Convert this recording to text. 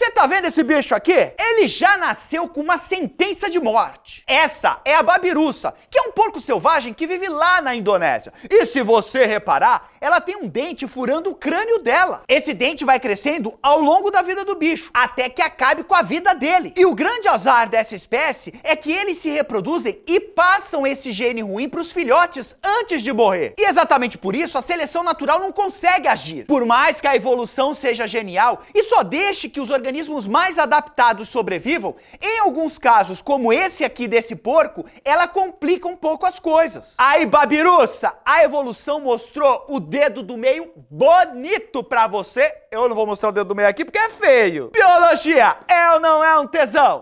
Você tá vendo esse bicho aqui? Ele já nasceu com uma sentença de morte. Essa é a babiruça, que é um porco selvagem que vive lá na Indonésia. E se você reparar, ela tem um dente furando o crânio dela. Esse dente vai crescendo ao longo da vida do bicho, até que acabe com a vida dele. E o grande azar dessa espécie é que eles se reproduzem e passam esse gene ruim para os filhotes antes de morrer. E exatamente por isso a seleção natural não consegue agir. Por mais que a evolução seja genial e só deixe que os organismos organismos mais adaptados sobrevivam, em alguns casos, como esse aqui desse porco, ela complica um pouco as coisas. Aí, Babiruça, a evolução mostrou o dedo do meio bonito pra você. Eu não vou mostrar o dedo do meio aqui porque é feio. Biologia, é ou não é um tesão?